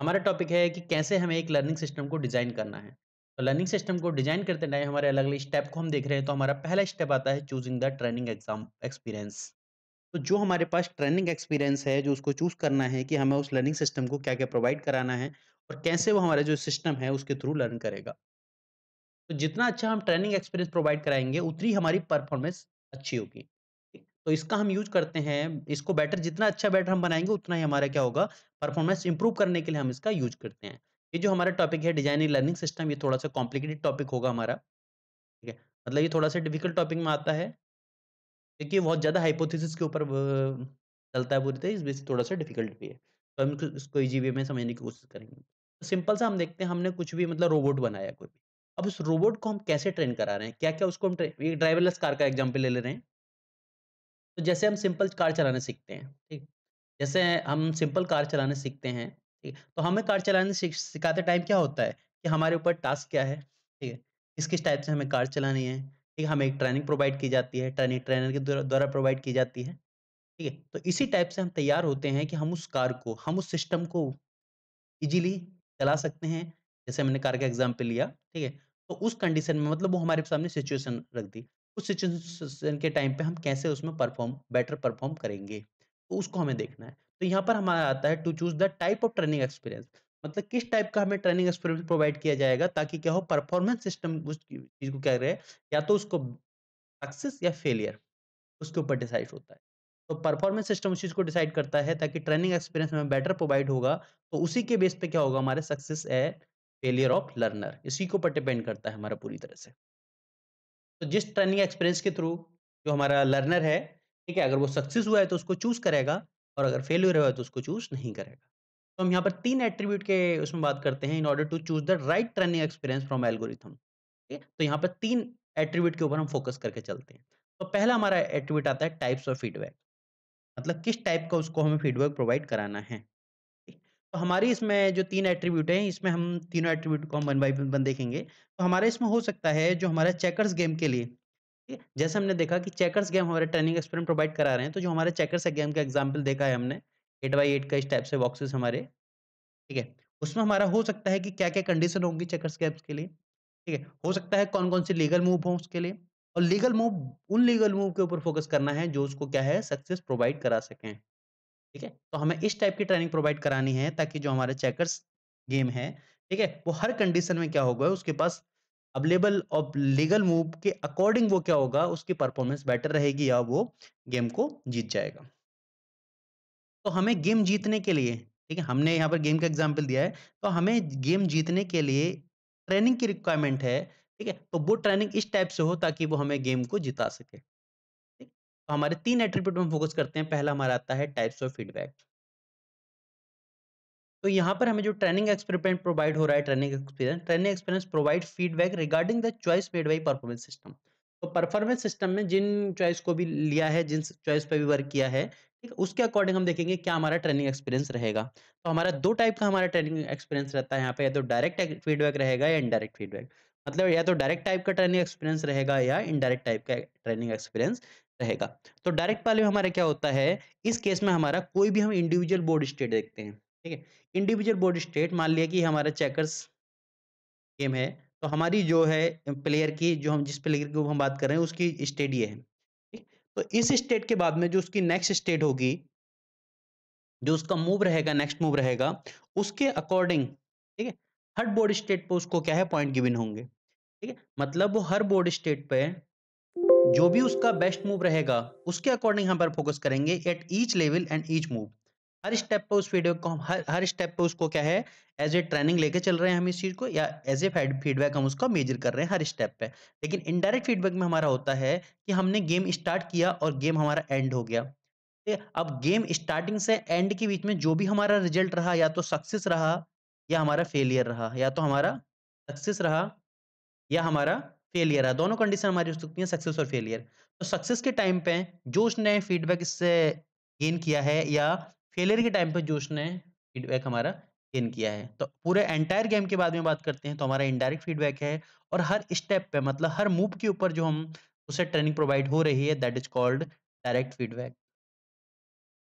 हमारा टॉपिक है कि कैसे हमें एक लर्निंग सिस्टम को डिज़ाइन करना है तो लर्निंग सिस्टम को डिज़ाइन करते टाइम हमारे अलग अलग स्टेप को हम देख रहे हैं तो हमारा पहला स्टेप आता है choosing the training exam experience तो जो हमारे पास ट्रेनिंग एक्सपीरियंस है जो उसको चूज़ करना है कि हमें उस लर्निंग सिस्टम को क्या क्या प्रोवाइड कराना है और कैसे वो हमारा जो सिस्टम है उसके थ्रू लर्न करेगा तो जितना अच्छा हम ट्रेनिंग एक्सपीरियंस प्रोवाइड कराएंगे उतनी हमारी परफॉर्मेंस अच्छी होगी तो इसका हम यूज करते हैं इसको बैटर जितना अच्छा बैटर हम बनाएंगे उतना ही हमारा क्या होगा परफॉर्मेंस इंप्रूव करने के लिए हम इसका यूज करते हैं ये जो हमारा टॉपिक है डिजाइनिंग लर्निंग सिस्टम ये थोड़ा सा कॉम्प्लिकेटेड टॉपिक होगा हमारा ठीक है मतलब ये थोड़ा सा डिफिकल्ट टॉपिक में आता है क्योंकि बहुत ज़्यादा हाइपोथेसिस के ऊपर चलता है बोलते हैं इस वजह से थोड़ा सा डिफिकल्ट भी है तो हम इसको ईजी वे में समझने की कोशिश करेंगे तो सिंपल सा हम देखते हैं हमने कुछ भी मतलब रोबोट बनाया कोई भी अब उस रोबोट को हम कैसे ट्रेन करा रहे हैं क्या क्या उसको हम ड्राइवरलेस कार का एग्जाम्पल ले ले रहे हैं तो जैसे हम सिंपल कार चलाने सीखते हैं ठीक जैसे हम सिंपल कार चलाने सीखते हैं ठीक तो हमें कार चलाने सिखाते टाइम क्या होता है कि हमारे ऊपर टास्क क्या है ठीक है किस किस टाइप से हमें कार चलानी है ठीक हमें एक ट्रेनिंग प्रोवाइड की जाती है ट्रेनिंग ट्रेनर के द्वारा प्रोवाइड की जाती है ठीक है तो इसी टाइप से हम तैयार होते हैं कि हम उस कार को हम उस सिस्टम को इजीली चला सकते हैं जैसे मैंने कार का एग्जाम्पल लिया ठीक है तो उस कंडीशन में मतलब वो हमारे सामने सिचुएशन रख दी उस सिचुएशन के टाइम पे हम कैसे उसमें परफॉर्म बेटर परफॉर्म करेंगे तो उसको हमें देखना है तो यहाँ पर हमारा आता है to choose the type of training experience मतलब किस टाइप का हमें ट्रेनिंग एक्सपीरियंस प्रोवाइड किया जाएगा ताकि क्या हो परफॉर्मेंस सिस्टम उस चीज़ को क्या रहे या तो उसको सक्सेस या फेलियर उसके ऊपर डिसाइड होता है तो परफॉर्मेंस सिस्टम उस चीज़ को डिसाइड करता है ताकि ट्रेनिंग एक्सपीरियंस हमें बेटर प्रोवाइड होगा तो उसी के बेस पे क्या होगा हमारे सक्सेस है फेलियर ऑफ लर्नर इसी के ऊपर डिपेंड करता है हमारा पूरी तरह से तो जिस टर्निंग एक्सपीरियंस के थ्रू जो हमारा लर्नर है ठीक है अगर वो सक्सेस हुआ है तो उसको चूज करेगा और अगर फेल्यूर हुआ है तो उसको चूज नहीं करेगा तो हम यहाँ पर तीन एट्रीब्यूट के उसमें बात करते हैं in order to choose the right training experience from algorithm ठीक है तो यहाँ पर तीन एट्रीब्यूट के ऊपर हम फोकस करके चलते हैं तो पहला हमारा एट्रीब्यूट आता है टाइप्स ऑफ फीडबैक मतलब किस टाइप का उसको हमें फीडबैक प्रोवाइड कराना है हमारी इसमें जो तीन एट्रीब्यूट हैं इसमें हम तीनों एट्रीब्यूट को हम वन बाई वन देखेंगे तो हमारे इसमें हो सकता है जो हमारा चेकर्स गेम के लिए जैसे हमने देखा कि चेकर्स गेम हमारे ट्रेनिंग एक्सपेरिमेंट प्रोवाइड करा रहे हैं तो जो हमारे चेकर्स गेम का एग्जाम्पल देखा है हमने एट बाई एट का इस टाइप से बॉक्सेस हमारे ठीक है उसमें हमारा हो सकता है कि क्या क्या कंडीशन होंगी चेकर्स गेम्स के लिए ठीक है हो सकता है कौन कौन से लीगल मूव हों उसके लिए और लीगल मूव उन लीगल मूव के ऊपर फोकस करना है जो उसको क्या है सक्सेस प्रोवाइड करा सकें ठीक है तो हमें इस टाइप की ट्रेनिंग प्रोवाइड करानी है ताकि जो हमारे चेकर्स गेम है ठीक है वो हर कंडीशन में क्या होगा उसके पास अवेलेबल और लीगल मूव के अकॉर्डिंग वो क्या होगा उसकी परफॉर्मेंस बेटर रहेगी या वो गेम को जीत जाएगा तो हमें गेम जीतने के लिए ठीक है हमने यहाँ पर गेम का एग्जाम्पल दिया है तो हमें गेम जीतने के लिए ट्रेनिंग की रिक्वायरमेंट है ठीक है तो वो ट्रेनिंग इस टाइप से हो ताकि वो हमें गेम को जिता सके तो हमारे तीन एट्रीब्यूट में फोकस करते हैं पहला हमारा आता है टाइप्स ऑफ फीडबैक तो यहाँ पर हमें जो ट्रेनिंग एक्सपेरिमेंट प्रोवाइड हो रहा है training experience training experience provide feedback regarding the choice made by performance system तो परफॉर्मेंस सिस्टम में जिन चॉइस को भी लिया है जिन चॉइस पर भी वर्क किया है ठीक है उसके अकॉर्डिंग हम देखेंगे क्या हमारा ट्रेनिंग एक्सपीरियंस रहेगा तो हमारा दो टाइप का हमारा ट्रेनिंग एक्सपीरियंस रहता है यहाँ पे या तो डायरेक्ट फीडबैक रहेगा या इनडायरेक्ट फीडबैक मतलब या तो डायरेक्ट टाइप का ट्रेनिंग एक्सपीरियंस रहेगा या इनडायरेक्ट टाइप का ट्रेनिंग एक्सपीरियंस रहेगा तो डायरेक्ट पाले में हमारा क्या होता है इस केस में हमारा कोई भी हम इंडिविजुअल बोर्ड स्टेट देखते हैं ठीक है इंडिविजुअल बोर्ड स्टेट मान लिया कि हमारा चेकर्स गेम है तो हमारी जो है प्लेयर की जो हम जिस प्लेयर की हम बात कर रहे हैं उसकी स्टेट ये है ठीक तो इस स्टेट के बाद में जो उसकी नेक्स्ट स्टेट होगी जो उसका मूव रहेगा नेक्स्ट मूव रहेगा उसके अकॉर्डिंग ठीक है हर बोर्ड स्टेट पर उसको क्या है पॉइंट गिविन होंगे ठीक है मतलब वो हर बोर्ड स्टेट पर जो भी उसका बेस्ट मूव रहेगा उसके अकॉर्डिंग हम पर फोकस करेंगे at each level and each move हर स्टेप पे उस वीडियो को हम हर हर स्टेप पे उसको क्या है एज ए ट्रेनिंग लेके चल रहे हैं हम इस चीज़ को या एज ए फीडबैक हम उसका मेजर कर रहे हैं हर स्टेप पे लेकिन इनडायरेक्ट फीडबैक में हमारा होता है कि हमने गेम स्टार्ट किया और गेम हमारा एंड हो गया अब गेम स्टार्टिंग से एंड के बीच में जो भी हमारा रिजल्ट रहा या तो सक्सेस रहा या हमारा फेलियर रहा या तो हमारा सक्सेस रहा या हमारा फेलियर है दोनों कंडीशन हमारी हो सकती है सक्सेस और फेलियर तो सक्सेस के टाइम पे जो उसने फीडबैक इससे गेन किया है या फेलियर के टाइम पे जो उसने फीडबैक हमारा गेन किया है तो पूरे एंटायर गेम के बाद में बात करते हैं तो हमारा इनडायरेक्ट फीडबैक है और हर स्टेप पे मतलब हर मूव के ऊपर जो हम उसे ट्रेनिंग प्रोवाइड हो रही है that is called direct feedback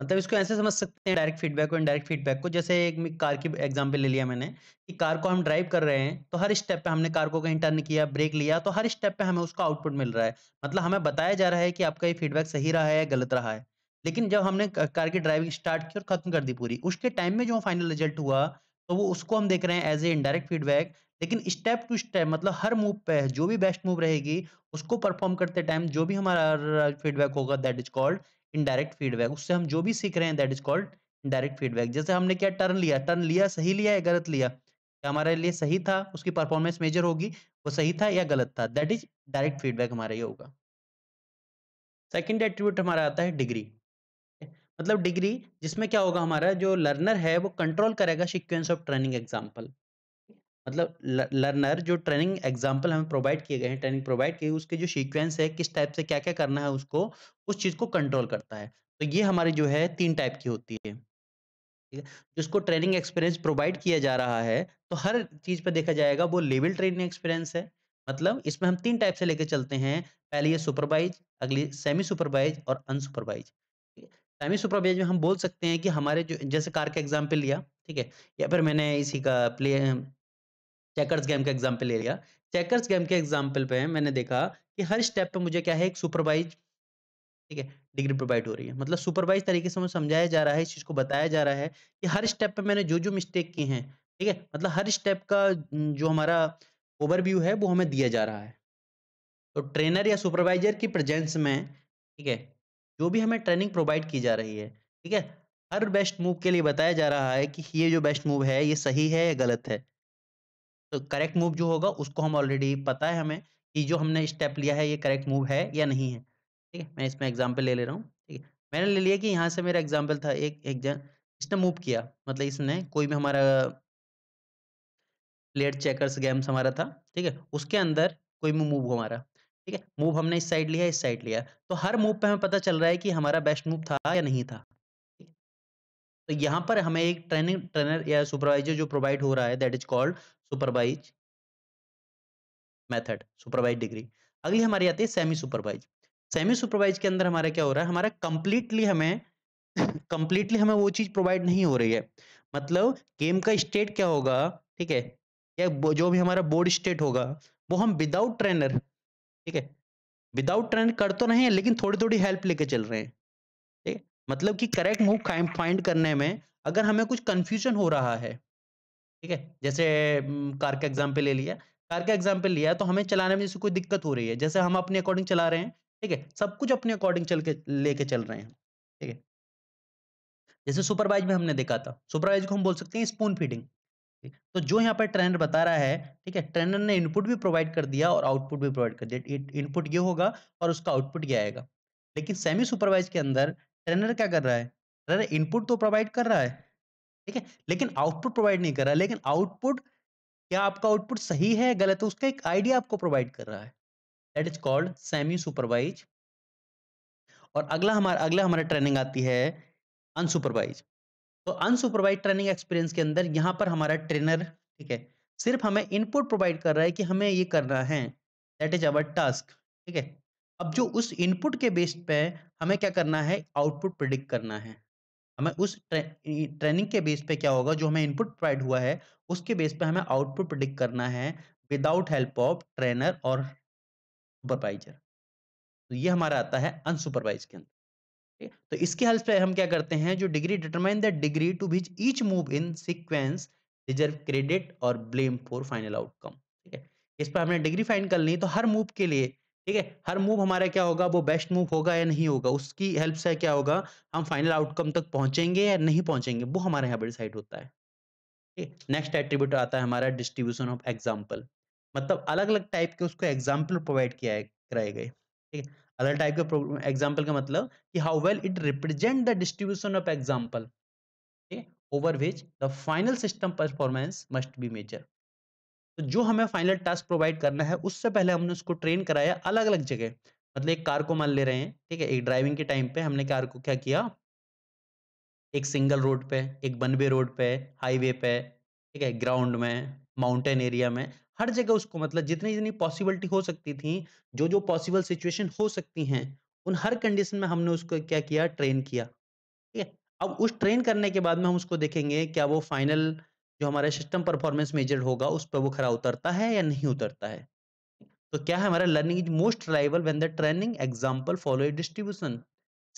मतलब इसको ऐसे समझ सकते हैं डायरेक्ट फीडबैक और इनडायरेक्ट फीडबैक को जैसे एक कार की एग्जांपल ले लिया मैंने कि कार को हम ड्राइव कर रहे हैं तो हर स्टेप पे हमने कार को कहीं टर्न किया ब्रेक लिया तो हर स्टेप पे हमें उसका आउटपुट मिल रहा है मतलब हमें बताया जा रहा है कि आपका ये फीडबैक सही रहा है या गलत रहा है लेकिन जब हमने कार की ड्राइविंग स्टार्ट की और खत्म कर दी पूरी उसके टाइम में जो फाइनल रिजल्ट हुआ तो वो उसको हम देख रहे हैं एज ए इनडायरेक्ट फीडबैक लेकिन स्टेप टू स्टेप मतलब हर मूव पे जो भी बेस्ट मूव रहेगी उसको परफॉर्म करते टाइम जो भी हमारा फीडबैक होगा that is called indirect feedback उससे हम जो भी सीख रहे हैं that is called indirect feedback जैसे हमने क्या टर्न लिया टर्न लिया सही लिया या गलत लिया क्या हमारे लिए सही था उसकी परफॉर्मेंस मेजर होगी वो सही था या गलत था दैट इज डायरेक्ट फीडबैक हमारा ये होगा सेकेंड एट्रीब्यूट हमारा आता है डिग्री मतलब डिग्री जिसमें क्या होगा हमारा जो लर्नर है वो कंट्रोल करेगा सिक्वेंस ऑफ ट्रेनिंग एग्जाम्पल मतलब लर्नर जो ट्रेनिंग एग्जाम्पल हमें प्रोवाइड किए गए हैं ट्रेनिंग प्रोवाइड की उसके जो सीक्वेंस है किस टाइप से क्या क्या करना है उसको उस चीज़ को कंट्रोल करता है तो ये हमारी जो है तीन टाइप की होती है ठीक है जिसको ट्रेनिंग एक्सपीरियंस प्रोवाइड किया जा रहा है तो हर चीज़ पर देखा जाएगा वो लेवल ट्रेनिंग एक्सपीरियंस है मतलब इसमें हम तीन टाइप से लेके चलते हैं पहले ये सुपरवाइज अगली सेमी सुपरवाइज और अनसुपरवाइज सेमी सुपरवाइज में हम बोल सकते हैं कि हमारे जो जैसे कार का एग्जाम्पल लिया ठीक है या फिर मैंने इसी का प्ले चेकर्स गेम का एग्जाम्पल ले लिया चेकर्स गेम के एग्जाम्पल पे मैंने देखा कि हर स्टेप पे मुझे क्या है एक सुपरवाइज ठीक है डिग्री प्रोवाइड हो रही है मतलब सुपरवाइज तरीके से मुझे समझाया जा रहा है इस चीज़ को बताया जा रहा है कि हर स्टेप पे मैंने जो जो मिस्टेक की हैं ठीक है मतलब हर स्टेप का जो हमारा ओवरव्यू है वो हमें दिया जा रहा है तो ट्रेनर या सुपरवाइजर की प्रेजेंस में ठीक है जो भी हमें ट्रेनिंग प्रोवाइड की जा रही है ठीक है हर बेस्ट मूव के लिए बताया जा रहा है कि ये जो बेस्ट मूव है ये सही है या गलत है करेक्ट मूव जो होगा उसको हम ऑलरेडी पता है हमें कि जो हमने स्टेप लिया है ये करेक्ट मूव है या नहीं है ठीक है मैं इसमें एग्जाम्पल ले ले रहा हूँ ठीक है मैंने ले लिया कि यहाँ से मेरा एग्जाम्पल था एक एक जन इसने मूव किया मतलब इसने कोई भी हमारा प्लेट चेकर्स गेम्स हमारा था ठीक है उसके अंदर कोई मूव हमारा ठीक है मूव हमने इस साइड लिया इस साइड लिया तो हर मूव पे हमें पता चल रहा है कि हमारा बेस्ट मूव था या नहीं था तो यहाँ पर हमें एक ट्रेनिंग ट्रेनर या सुपरवाइजर जो प्रोवाइड हो रहा है that is called supervised method supervised degree अगली हमारी आती है सेमी सुपरवाइज सेमी सुपरवाइज के अंदर हमारा क्या हो रहा है हमारा कंप्लीटली हमें कंप्लीटली हमें वो चीज प्रोवाइड नहीं हो रही है मतलब गेम का स्टेट क्या होगा ठीक है या जो भी हमारा बोर्ड स्टेट होगा वो हम विदाउट ट्रेनर ठीक है विदाउट ट्रेनर कर तो नहीं है लेकिन थोड़ी थोड़ी हेल्प लेके चल रहे हैं ठीक है मतलब कि करेक्ट मूव फाइंड करने में अगर हमें कुछ कंफ्यूजन हो रहा है ठीक है जैसे कार का एग्जाम्पल ले लिया कार का एग्जाम्पल लिया तो हमें चलाने में जैसे कोई दिक्कत हो रही है जैसे हम अपने अकॉर्डिंग चला रहे हैं ठीक है सब कुछ अपने अकॉर्डिंग चल के लेके चल रहे हैं ठीक है जैसे सुपरवाइज में हमने देखा था सुपरवाइज को हम बोल सकते हैं स्पून फीडिंग तो जो यहाँ पर ट्रेनर बता रहा है ठीक है ट्रेनर ने इनपुट भी प्रोवाइड कर दिया और आउटपुट भी प्रोवाइड कर दिया इनपुट ये होगा और उसका आउटपुट ये आएगा लेकिन सेमी सुपरवाइज के अंदर ट्रेनर क्या कर रहा है ट्रेनर इनपुट तो प्रोवाइड कर रहा है ठीक है लेकिन आउटपुट प्रोवाइड नहीं कर रहा है लेकिन आउटपुट क्या आपका आउटपुट सही है गलत है उसका एक आइडिया आपको प्रोवाइड कर रहा है that is called semi supervised और अगला हमारा अगला हमारा ट्रेनिंग आती है अनसुपरवाइज तो अनसुपरवाइज ट्रेनिंग एक्सपीरियंस के अंदर यहाँ पर हमारा ट्रेनर ठीक है सिर्फ हमें इनपुट प्रोवाइड कर रहा है कि हमें ये करना है दैट इज अवर टास्क ठीक है अब जो उस इनपुट के बेस पे हमें क्या करना है आउटपुट प्रिडिक्ट करना है हमें उस ट्रे, ट्रेनिंग के बेस पे क्या होगा जो हमें इनपुट प्रोवाइड हुआ है उसके बेस पे हमें आउटपुट प्रिडिक्ट करना है विदाउट हेल्प ऑफ ट्रेनर और सुपरवाइजर तो ये हमारा आता है अनसुपरवाइज के अंदर तो इसके हेल्प से हम क्या करते हैं जो degree determine the degree to which each move in sequence deserve credit और ब्लेम फॉर फाइनल आउटकम ठीक है इस पर हमने डिग्री फाइंड कर ली तो हर मूव के लिए ठीक है हर मूव हमारा क्या होगा वो बेस्ट मूव होगा या नहीं होगा उसकी हेल्प से क्या होगा हम फाइनल आउटकम तक पहुंचेंगे या नहीं पहुंचेंगे वो हमारे यहाँ पर डिसाइड होता है नेक्स्ट एट्रीब्यूट आता है हमारा डिस्ट्रीब्यूशन ऑफ एग्जाम्पल मतलब अलग अलग टाइप के उसको एग्जाम्पल प्रोवाइड किया कराए गए ठीक है अलग टाइप के एग्जाम्पल का मतलब कि how well it represent the distribution of example over which the final system performance must be measure तो जो हमें फाइनल टास्क प्रोवाइड करना है उससे पहले हमने उसको ट्रेन कराया अलग अलग जगह मतलब एक कार को मान ले रहे हैं ठीक है एक ड्राइविंग के टाइम पे हमने कार को क्या किया एक सिंगल रोड पे एक वन वे रोड पे हाईवे पे ठीक है ग्राउंड में माउंटेन एरिया में हर जगह उसको मतलब जितनी जितनी पॉसिबिलिटी हो सकती थी जो जो पॉसिबल सिचुएशन हो सकती हैं उन हर कंडीशन में हमने उसको क्या किया ट्रेन किया ठीक है अब उस ट्रेन करने के बाद में हम उसको देखेंगे क्या वो फाइनल जो हमारा सिस्टम परफॉर्मेंस मेजर होगा उस पर वो खरा उतरता है या नहीं उतरता है तो क्या है हमारा learning is most reliable when the training example follow a distribution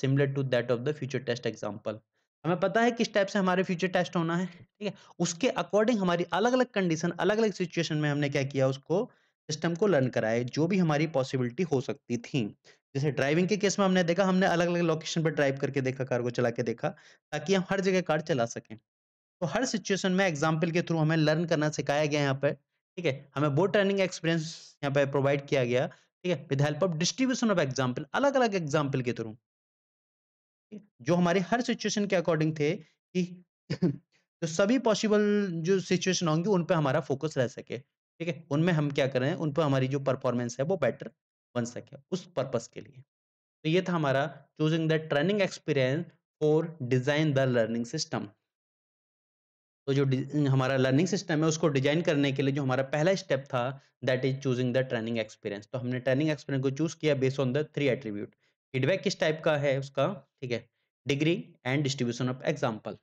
similar to that of the future test example हमें पता है किस टाइप से हमारे फ्यूचर टेस्ट होना है ठीक है उसके अकॉर्डिंग हमारी अलग अलग कंडीशन अलग अलग सिचुएशन में हमने क्या किया उसको सिस्टम को लर्न कराए जो भी हमारी पॉसिबिलिटी हो सकती थी जैसे ड्राइविंग के केस में हमने देखा हमने अलग अलग लोकेशन पर ड्राइव करके देखा कार को चला के देखा ताकि हम हर जगह कार चला सकें तो हर सिचुएशन में एग्जाम्पल के थ्रू हमें लर्न करना सिखाया गया यहाँ पर ठीक है हमें बोर्ड ट्रेनिंग एक्सपीरियंस यहाँ पर प्रोवाइड किया गया ठीक है with help of distribution of example अलग अलग एग्जाम्पल के थ्रू जो हमारे हर सिचुएशन के अकॉर्डिंग थे कि जो सभी पॉसिबल जो सिचुएशन होंगी उन पर हमारा फोकस रह सके ठीक है उनमें हम क्या करें उन पर हमारी जो परफॉर्मेंस है वो बेटर बन सके उस पर्पस के लिए तो ये था हमारा choosing the training experience for design the learning system तो जो हमारा लर्निंग सिस्टम है उसको डिजाइन करने के लिए जो हमारा पहला स्टेप था that is choosing the training experience तो हमने ट्रेनिंग एक्सपीरियंस को चूज किया based on the three attribute feedback किस टाइप का है उसका ठीक है degree and distribution of example